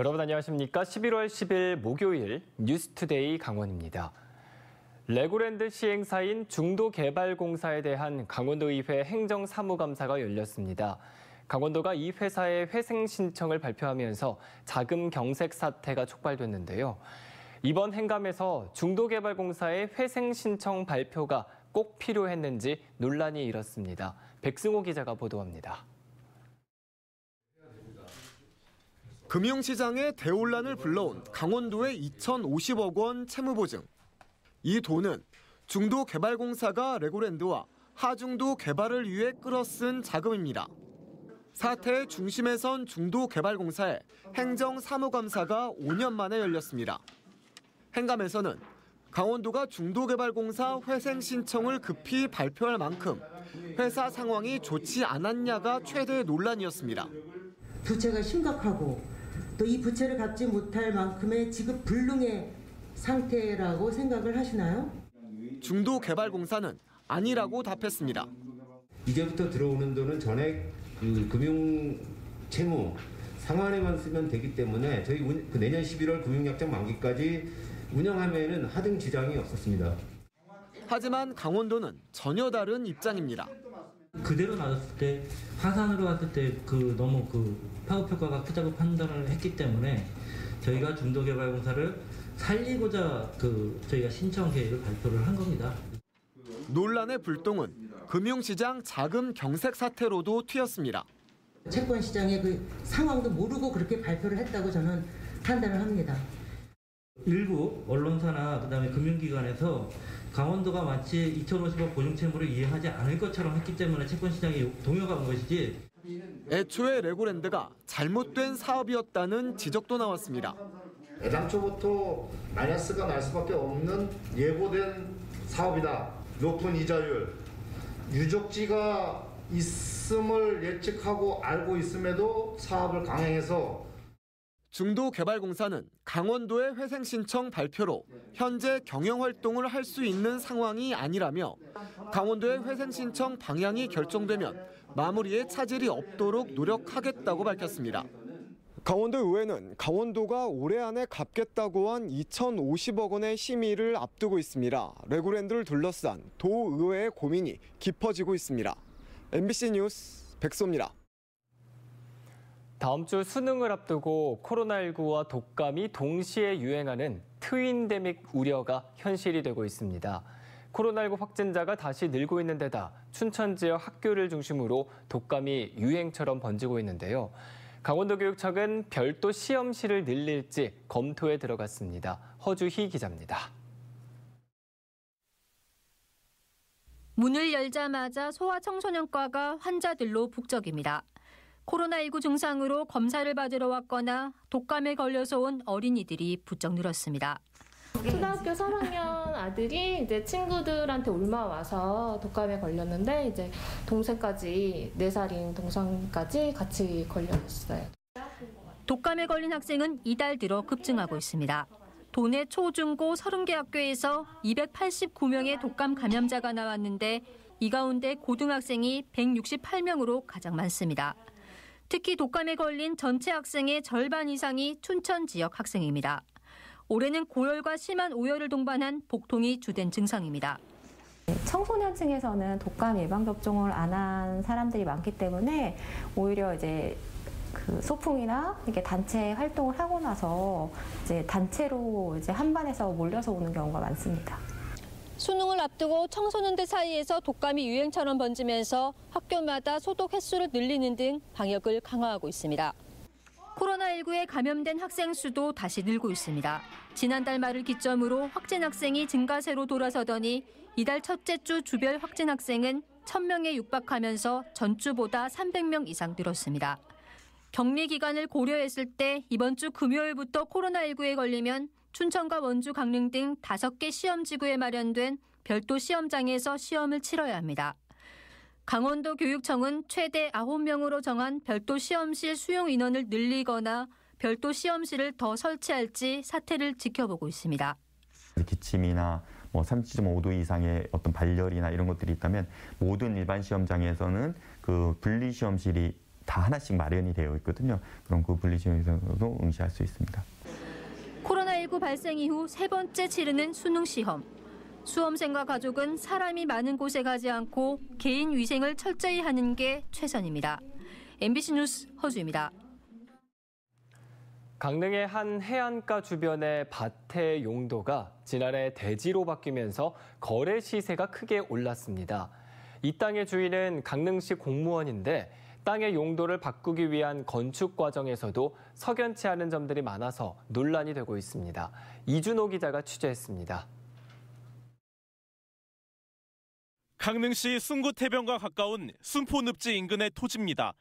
여러분 안녕하십니까? 11월 10일 목요일 뉴스투데이 강원입니다. 레고랜드 시행사인 중도개발공사에 대한 강원도의회 행정사무감사가 열렸습니다. 강원도가 이 회사의 회생 신청을 발표하면서 자금 경색 사태가 촉발됐는데요. 이번 행감에서 중도개발공사의 회생 신청 발표가 꼭 필요했는지 논란이 일었습니다. 백승호 기자가 보도합니다. 금융시장의 대혼란을 불러온 강원도의 2,050억 원 채무보증. 이 돈은 중도개발공사가 레고랜드와 하중도 개발을 위해 끌어쓴 자금입니다. 사태의 중심에 선 중도개발공사에 행정 사무감사가 5년 만에 열렸습니다. 행감에서는 강원도가 중도개발공사 회생 신청을 급히 발표할 만큼 회사 상황이 좋지 않았냐가 최대 논란이었습니다. 부채가 심각하고 또이 부채를 갚지 못할 만큼의 지급 불능의 상태라고 생각을 하시나요? 중도개발공사는 아니라고 답했습니다. 이제부터 들어오는 돈은 전액 그 금융 채무 상환에만 쓰면 되기 때문에 저희 그 내년 11월 금융약정 만기까지 운영함에는 하등 지장이 없었습니다. 하지만 강원도는 전혀 다른 입장입니다. 그대로 놔뒀을 때 화산으로 갔을 때 그 너무 그 파급 효과가 크다고 판단을 했기 때문에 저희가 중도 개발 공사를 살리고자 그 저희가 신청 계획을 발표를 한 겁니다. 논란의 불똥은 금융시장 자금 경색 사태로도 튀었습니다. 채권 시장의 그 상황도 모르고 그렇게 발표를 했다고 저는 판단을 합니다. 일부 언론사나 그다음에 금융기관에서 강원도가 마치 2050억 보증채무를 이해하지 않을 것처럼 했기 때문에 채권시장이 동요가 온 것이지. 애초에 레고랜드가 잘못된 사업이었다는 지적도 나왔습니다. 애당초부터 마이너스가 날 수밖에 없는 예고된 사업이다. 높은 이자율, 유적지가 있음을 예측하고 알고 있음에도 사업을 강행해서 중도개발공사는 강원도의 회생 신청 발표로 현재 경영 활동을 할 수 있는 상황이 아니라며 강원도의 회생 신청 방향이 결정되면 마무리에 차질이 없도록 노력하겠다고 밝혔습니다. 강원도 의회는 강원도가 올해 안에 갚겠다고 한 2,050억 원의 심의를 앞두고 있습니다. 레고랜드를 둘러싼 도의회의 고민이 깊어지고 있습니다. MBC 뉴스 백소입니다. 다음 주 수능을 앞두고 코로나19와 독감이 동시에 유행하는 트윈데믹 우려가 현실이 되고 있습니다. 코로나19 확진자가 다시 늘고 있는 데다 춘천 지역 학교를 중심으로 독감이 유행처럼 번지고 있는데요. 강원도교육청은 별도 시험실을 늘릴지 검토에 들어갔습니다. 허주희 기자입니다. 문을 열자마자 소아청소년과가 환자들로 북적입니다. 코로나19 증상으로 검사를 받으러 왔거나 독감에 걸려서 온 어린이들이 부쩍 늘었습니다. 초등학교 3학년 아들이 이제 친구들한테 올마와서 독감에 걸렸는데 이제 동생까지 4살인 동생까지 같이 걸렸어요. 독감에 걸린 학생은 이달 들어 급증하고 있습니다. 도내 초중고 30개 학교에서 289명의 독감 감염자가 나왔는데 이 가운데 고등학생이 168명으로 가장 많습니다. 특히 독감에 걸린 전체 학생의 절반 이상이 춘천 지역 학생입니다. 올해는 고열과 심한 오열을 동반한 복통이 주된 증상입니다. 청소년층에서는 독감 예방 접종을 안 한 사람들이 많기 때문에 오히려 이제 그 소풍이나 이렇게 단체 활동을 하고 나서 이제 단체로 이제 한반에서 몰려서 오는 경우가 많습니다. 수능을 앞두고 청소년들 사이에서 독감이 유행처럼 번지면서 학교마다 소독 횟수를 늘리는 등 방역을 강화하고 있습니다. 코로나19에 감염된 학생 수도 다시 늘고 있습니다. 지난달 말을 기점으로 확진 학생이 증가세로 돌아서더니 이달 첫째 주 주별 확진 학생은 1000명에 육박하면서 전주보다 300명 이상 늘었습니다. 격리 기간을 고려했을 때 이번 주 금요일부터 코로나19에 걸리면 춘천과 원주, 강릉 등 다섯 개 시험 지구에 마련된 별도 시험장에서 시험을 치러야 합니다. 강원도 교육청은 최대 9명으로 정한 별도 시험실 수용 인원을 늘리거나 별도 시험실을 더 설치할지 사태를 지켜보고 있습니다. 기침이나 뭐 37.5도 이상의 어떤 발열이나 이런 것들이 있다면 모든 일반 시험장에서는 그 분리 시험실이 다 하나씩 마련이 되어 있거든요. 그럼 그 분리 시험실에서도 응시할 수 있습니다. 코 발생 이후 세 번째 치르는 수능 시험. 수험생과 가족은 사람이 많은 곳에 가지 않고 개인 위생을 철저히 하는 게 최선입니다. MBC 뉴스 허주입니다. 강릉의 한 해안가 주변의 밭의 용도가 지난해 대지로 바뀌면서 거래 시세가 크게 올랐습니다. 이 땅의 주인은 강릉시 공무원인데 땅의 용도를 바꾸기 위한 건축 과정에서도 석연치 않은 점들이 많아서 논란이 되고 있습니다. 이준호 기자가 취재했습니다. 강릉시 순구태변과 가까운 순포늪지 인근의 토지입니다.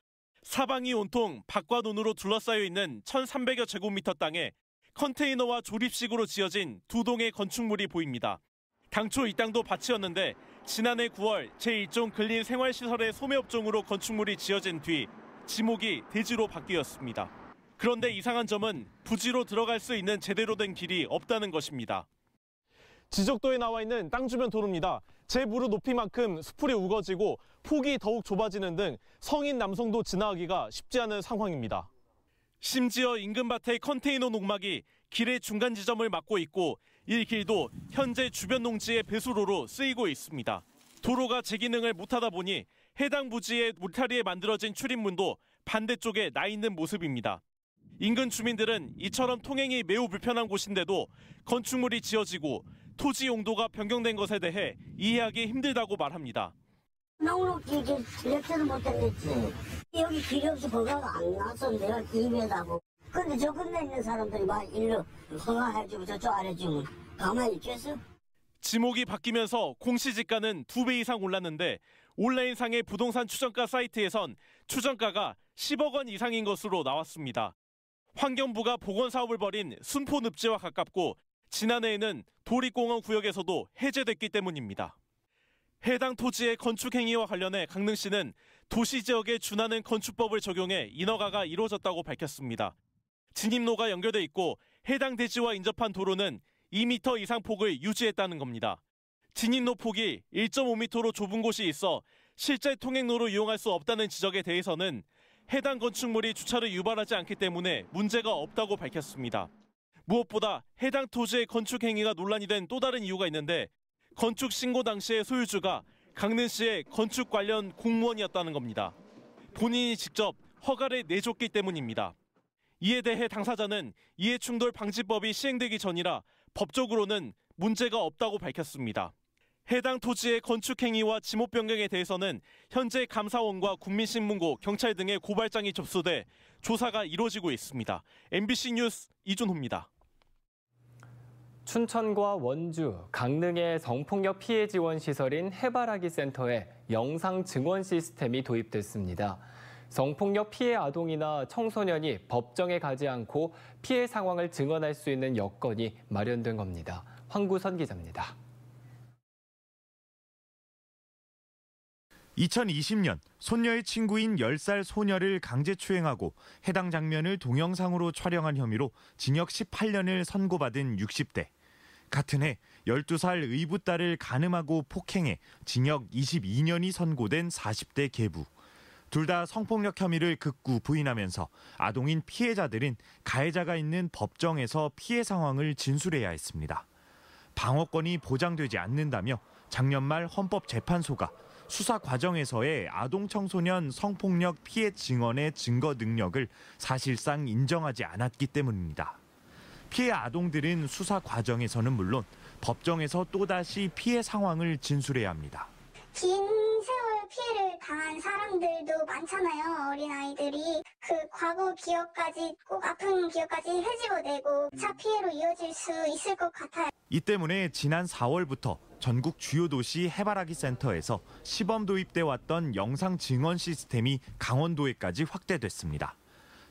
사방이 온통 밭과 논으로 둘러싸여 있는 1,300여 제곱미터 땅에 컨테이너와 조립식으로 지어진 두 동의 건축물이 보입니다. 당초 이 땅도 밭이었는데 지난해 9월 제2종 근린 생활시설의 소매업종으로 건축물이 지어진 뒤 지목이 대지로 바뀌었습니다. 그런데 이상한 점은 부지로 들어갈 수 있는 제대로 된 길이 없다는 것입니다. 지적도에 나와 있는 땅 주변 도로입니다. 제 무릎 높이만큼 수풀이 우거지고 폭이 더욱 좁아지는 등 성인 남성도 지나가기가 쉽지 않은 상황입니다. 심지어 인근밭의 컨테이너 농막이 길의 중간 지점을 막고 있고 이 길도 현재 주변 농지의 배수로로 쓰이고 있습니다. 도로가 제기능을 못하다 보니 해당 부지의 울타리에 만들어진 출입문도 반대쪽에 나 있는 모습입니다. 인근 주민들은 이처럼 통행이 매우 불편한 곳인데도 건축물이 지어지고 토지 용도가 변경된 것에 대해 이해하기 힘들다고 말합니다. 나오는 이제 렉터를 못 했겠지. 여기 길이 없이 허가가 안 나서 내가 이매다고. 근데 저 끝내 있는 사람들이 막 일로 허가해주고 저쪽 안 해주면 가만히 있겠어? 지목이 바뀌면서 공시지가는 2배 이상 올랐는데 온라인상의 부동산 추정가 사이트에선 추정가가 10억 원 이상인 것으로 나왔습니다. 환경부가 복원 사업을 벌인 순포 늪지와 가깝고 지난해에는 도립공원 구역에서도 해제됐기 때문입니다. 해당 토지의 건축 행위와 관련해 강릉시는 도시 지역에 준하는 건축법을 적용해 인허가가 이루어졌다고 밝혔습니다. 진입로가 연결돼 있고 해당 대지와 인접한 도로는 2m 이상 폭을 유지했다는 겁니다. 진입로 폭이 1.5m로 좁은 곳이 있어 실제 통행로로 이용할 수 없다는 지적에 대해서는 해당 건축물이 주차를 유발하지 않기 때문에 문제가 없다고 밝혔습니다. 무엇보다 해당 토지의 건축 행위가 논란이 된 또 다른 이유가 있는데 건축 신고 당시의 소유주가 강릉시의 건축 관련 공무원이었다는 겁니다. 본인이 직접 허가를 내줬기 때문입니다. 이에 대해 당사자는 이해충돌 방지법이 시행되기 전이라 법적으로는 문제가 없다고 밝혔습니다. 해당 토지의 건축 행위와 지목 변경에 대해서는 현재 감사원과 국민신문고, 경찰 등의 고발장이 접수돼 조사가 이루어지고 있습니다. MBC 뉴스 이준호입니다. 춘천과 원주, 강릉의 성폭력 피해 지원 시설인 해바라기 센터에 영상 증원 시스템이 도입됐습니다. 성폭력 피해 아동이나 청소년이 법정에 가지 않고 피해 상황을 증언할 수 있는 여건이 마련된 겁니다. 황구선 기자입니다. 2020년 손녀의 친구인 10살 소녀를 강제추행하고 해당 장면을 동영상으로 촬영한 혐의로 징역 18년을 선고받은 60대. 같은 해 12살 의붓딸을 가늠하고 폭행해 징역 22년이 선고된 40대 계부. 둘다 성폭력 혐의를 극구 부인하면서 아동인 피해자들은 가해자가 있는 법정에서 피해 상황을 진술해야 했습니다. 방어권이 보장되지 않는다며 작년 말 헌법재판소가 수사 과정에서의 아동 청소년 성폭력 피해 증언의 증거 능력을 사실상 인정하지 않았기 때문입니다. 피해 아동들은 수사 과정에서는 물론 법정에서 또다시 피해 상황을 진술해야 합니다. 진... 당한 사람들도 많잖아요. 어린아이들이. 그 과거 기억까지 꼭 아픈 기억까지 해지고되고 차 피해로 이어질 수 있을 것 같아요. 이 때문에 지난 4월부터 전국 주요 도시 해바라기 센터에서 시범 도입돼 왔던 영상 증언 시스템이 강원도에까지 확대됐습니다.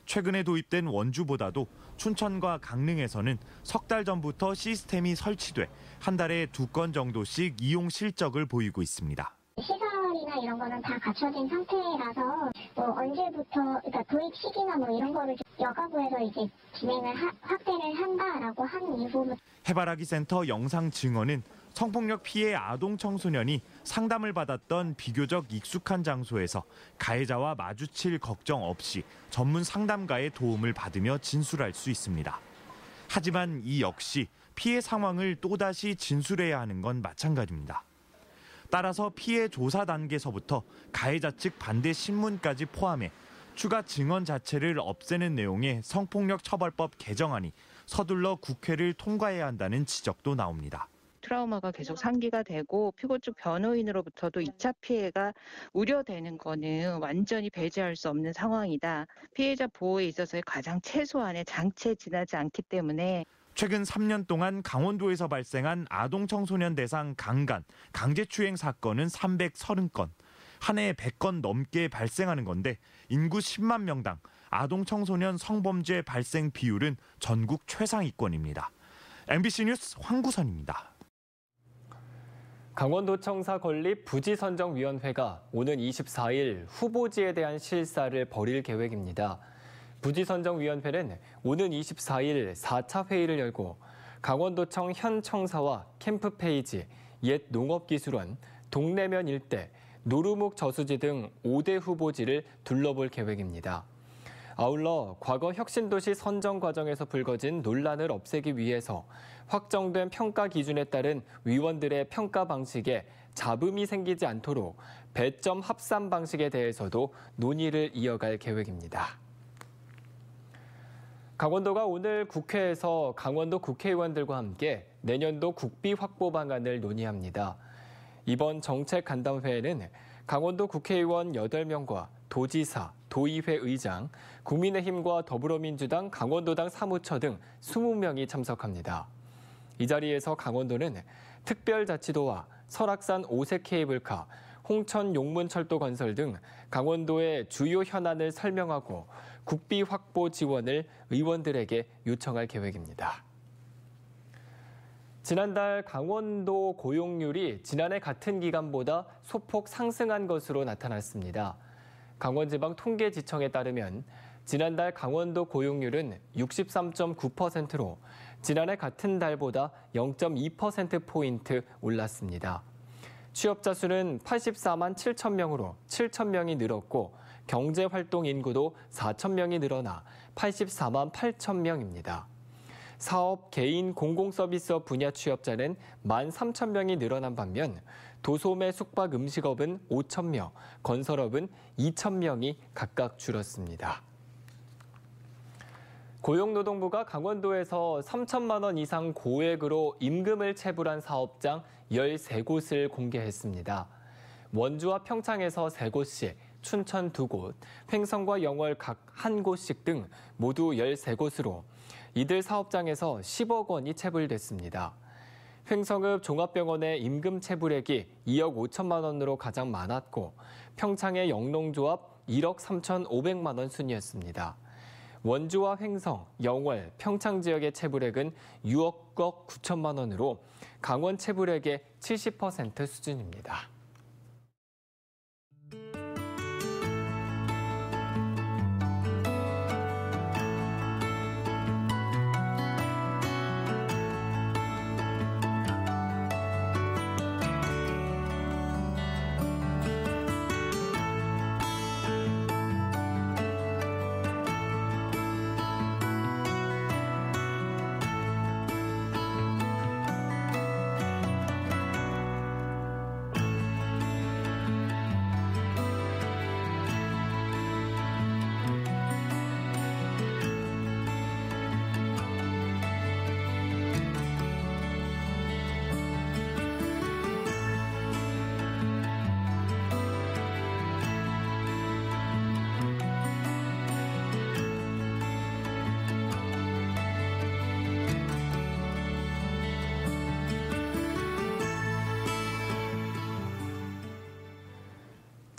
최근에 도입된 원주보다도 춘천과 강릉에서는 석 달 전부터 시스템이 설치돼 한 달에 두 건 정도씩 이용 실적을 보이고 있습니다. 시선 시설이나 이런 거는 다 갖춰진 상태라서 뭐 언제부터 그러니까 도입 시기나 뭐 이런 거를 여가부에서 이제 진행을 하, 확대를 한다라고 한 이후 해바라기 센터 영상 증언은 성폭력 피해 아동 청소년이 상담을 받았던 비교적 익숙한 장소에서 가해자와 마주칠 걱정 없이 전문 상담가의 도움을 받으며 진술할 수 있습니다. 하지만 이 역시 피해 상황을 또다시 진술해야 하는 건 마찬가지입니다. 따라서 피해 조사 단계서부터 가해자 측 반대 신문까지 포함해 추가 증언 자체를 없애는 내용의 성폭력 처벌법 개정안이 서둘러 국회를 통과해야 한다는 지적도 나옵니다. 트라우마가 계속 상기가 되고 피고 측 변호인으로부터도 2차 피해가 우려되는 거는 완전히 배제할 수 없는 상황이다. 피해자 보호에 있어서의 가장 최소한의 장치에 지나지 않기 때문에 최근 3년 동안 강원도에서 발생한 아동 청소년 대상 강간, 강제추행 사건은 330건, 한 해에 100건 넘게 발생하는 건데 인구 10만 명당 아동 청소년 성범죄 발생 비율은 전국 최상위권입니다. MBC 뉴스 황구선입니다. 강원도청사 건립 부지선정위원회가 오는 24일 후보지에 대한 실사를 벌일 계획입니다. 부지선정위원회는 오는 24일 4차 회의를 열고 강원도청 현 청사와 캠프 페이지, 옛 농업기술원, 동래면 일대, 노루묵 저수지 등 5대 후보지를 둘러볼 계획입니다. 아울러 과거 혁신도시 선정 과정에서 불거진 논란을 없애기 위해서 확정된 평가 기준에 따른 위원들의 평가 방식에 잡음이 생기지 않도록 배점 합산 방식에 대해서도 논의를 이어갈 계획입니다. 강원도가 오늘 국회에서 강원도 국회의원들과 함께 내년도 국비 확보 방안을 논의합니다. 이번 정책 간담회에는 강원도 국회의원 8명과 도지사, 도의회 의장, 국민의힘과 더불어민주당 강원도당 사무처 등 20명이 참석합니다. 이 자리에서 강원도는 특별자치도와 설악산 오색 케이블카, 홍천 용문철도 건설 등 강원도의 주요 현안을 설명하고 국비 확보 지원을 의원들에게 요청할 계획입니다. 지난달 강원도 고용률이 지난해 같은 기간보다 소폭 상승한 것으로 나타났습니다. 강원지방통계지청에 따르면 지난달 강원도 고용률은 63.9%로 지난해 같은 달보다 0.2%포인트 올랐습니다. 취업자 수는 84만 7천 명으로 7천 명이 늘었고 경제 활동 인구도 4천 명이 늘어나 84만 8천 명입니다. 사업, 개인, 공공서비스업 분야 취업자는 1만 3천 명이 늘어난 반면 도소매, 숙박, 음식업은 5천 명, 건설업은 2천 명이 각각 줄었습니다. 고용노동부가 강원도에서 3천만 원 이상 고액으로 임금을 체불한 사업장 13곳을 공개했습니다. 원주와 평창에서 3곳씩, 춘천 두곳 횡성과 영월 각 한 곳씩 등 모두 13곳으로 이들 사업장에서 10억 원이 체불됐습니다. 횡성읍 종합병원의 임금 체불액이 2억 5천만 원으로 가장 많았고 평창의 영농조합 1억 3,500만 원 순이었습니다. 원주와 횡성, 영월, 평창 지역의 체불액은 6억 9천만 원으로 강원 체불액의 70% 수준입니다.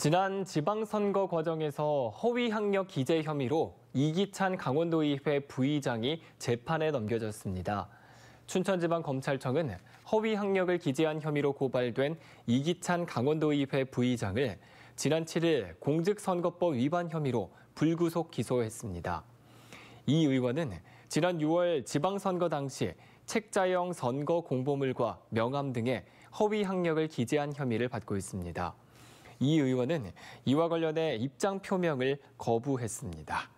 지난 지방선거 과정에서 허위학력 기재 혐의로 이기찬 강원도의회 부의장이 재판에 넘겨졌습니다. 춘천지방검찰청은 허위학력을 기재한 혐의로 고발된 이기찬 강원도의회 부의장을 지난 7일 공직선거법 위반 혐의로 불구속 기소했습니다. 이 의원은 지난 6월 지방선거 당시 책자형 선거 공보물과 명함 등의 허위 학력을 기재한 혐의를 받고 있습니다. 이 의원은 이와 관련해 입장 표명을 거부했습니다.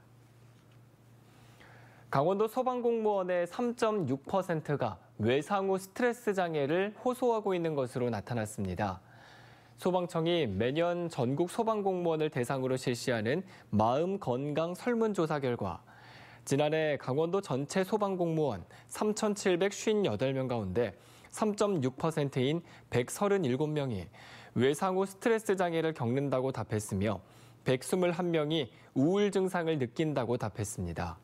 강원도 소방공무원의 3.6%가 외상후 스트레스 장애를 호소하고 있는 것으로 나타났습니다. 소방청이 매년 전국 소방공무원을 대상으로 실시하는 마음 건강 설문조사 결과 지난해 강원도 전체 소방공무원 3,758명 가운데 3.6%인 137명이 외상 후 스트레스 장애를 겪는다고 답했으며 121명이 우울 증상을 느낀다고 답했습니다.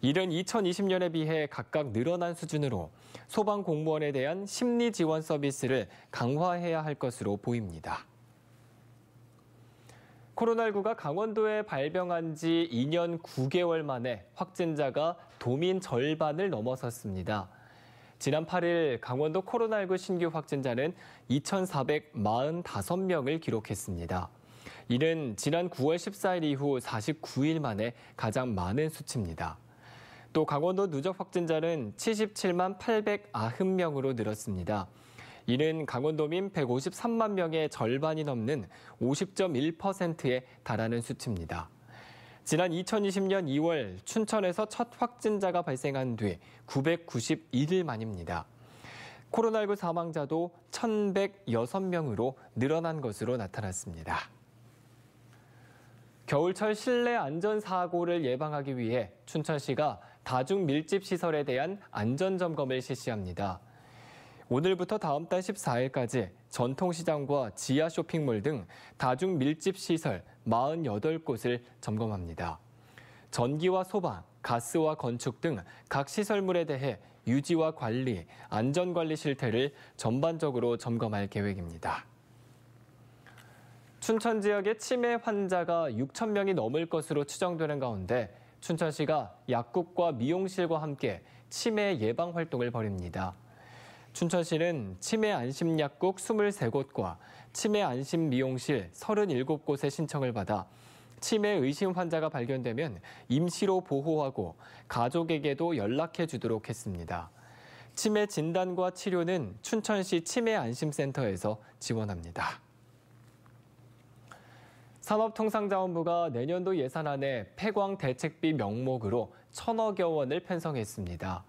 이른 2020년에 비해 각각 늘어난 수준으로 소방 공무원에 대한 심리 지원 서비스를 강화해야 할 것으로 보입니다. 코로나19가 강원도에 발병한 지 2년 9개월 만에 확진자가 도민 절반을 넘어섰습니다. 지난 8일 강원도 코로나19 신규 확진자는 2,445명을 기록했습니다. 이는 지난 9월 14일 이후 49일 만에 가장 많은 수치입니다. 또 강원도 누적 확진자는 77만 890명으로 늘었습니다. 이는 강원도민 153만 명의 절반이 넘는 50.1%에 달하는 수치입니다. 지난 2020년 2월 춘천에서 첫 확진자가 발생한 뒤 991일 만입니다. 코로나19 사망자도 1,106명으로 늘어난 것으로 나타났습니다. 겨울철 실내 안전사고를 예방하기 위해 춘천시가 다중 밀집 시설에 대한 안전 점검을 실시합니다. 오늘부터 다음 달 14일까지 전통시장과 지하 쇼핑몰 등 다중 밀집 시설 48곳을 점검합니다. 전기와 소방, 가스와 건축 등 각 시설물에 대해 유지와 관리, 안전관리 실태를 전반적으로 점검할 계획입니다. 춘천 지역의 치매 환자가 6천 명이 넘을 것으로 추정되는 가운데 춘천시가 약국과 미용실과 함께 치매 예방 활동을 벌입니다. 춘천시는 치매 안심약국 23곳과 치매 안심 미용실 37곳의 신청을 받아 치매 의심 환자가 발견되면 임시로 보호하고 가족에게도 연락해 주도록 했습니다. 치매 진단과 치료는 춘천시 치매 안심센터에서 지원합니다. 산업통상자원부가 내년도 예산안에 폐광 대책비 명목으로 천억여 원을 편성했습니다.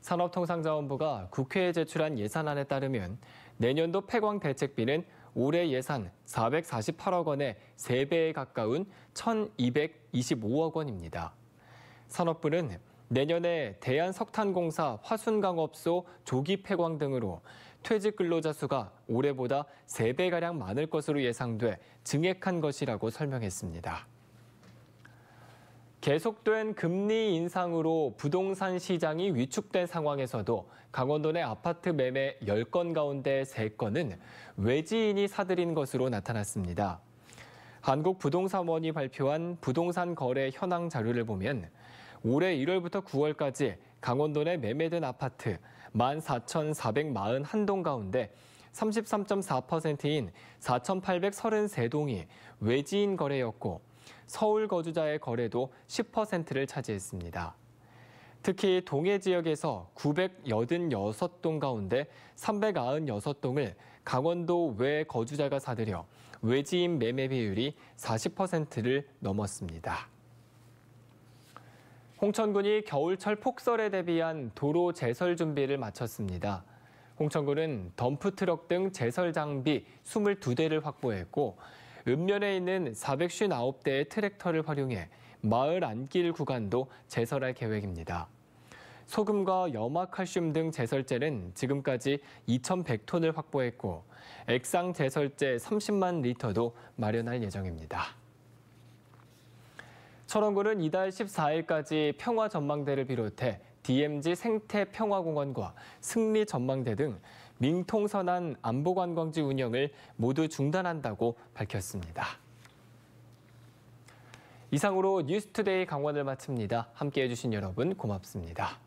산업통상자원부가 국회에 제출한 예산안에 따르면 내년도 폐광 대책비는 올해 예산 448억 원의 3배에 가까운 1,225억 원입니다. 산업부는 내년에 대한석탄공사 화순강업소 조기 폐광 등으로 퇴직 근로자 수가 올해보다 3배가량 많을 것으로 예상돼 증액한 것이라고 설명했습니다. 계속된 금리 인상으로 부동산 시장이 위축된 상황에서도 강원도 내 아파트 매매 10건 가운데 3건은 외지인이 사들인 것으로 나타났습니다. 한국부동산원이 발표한 부동산 거래 현황 자료를 보면 올해 1월부터 9월까지 강원도 내 매매된 아파트 14,441동 가운데 33.4%인 4,833동이 외지인 거래였고 서울 거주자의 거래도 10%를 차지했습니다. 특히 동해 지역에서 986동 가운데 396동을 강원도 외 거주자가 사들여 외지인 매매 비율이 40%를 넘었습니다. 홍천군이 겨울철 폭설에 대비한 도로 재설 준비를 마쳤습니다. 홍천군은 덤프트럭 등재설 장비 22대를 확보했고 읍면에 있는 459대의 트랙터를 활용해 마을 안길 구간도 제설할 계획입니다. 소금과 염화칼슘 등 제설제는 지금까지 2,100톤을 확보했고 액상 제설제 30만 리터도 마련할 예정입니다. 철원군은 이달 14일까지 평화전망대를 비롯해 DMZ 생태평화공원과 승리전망대 등 민통선안 안보관광지 운영을 모두 중단한다고 밝혔습니다. 이상으로 뉴스투데이 강원을 마칩니다. 함께해 주신 여러분 고맙습니다.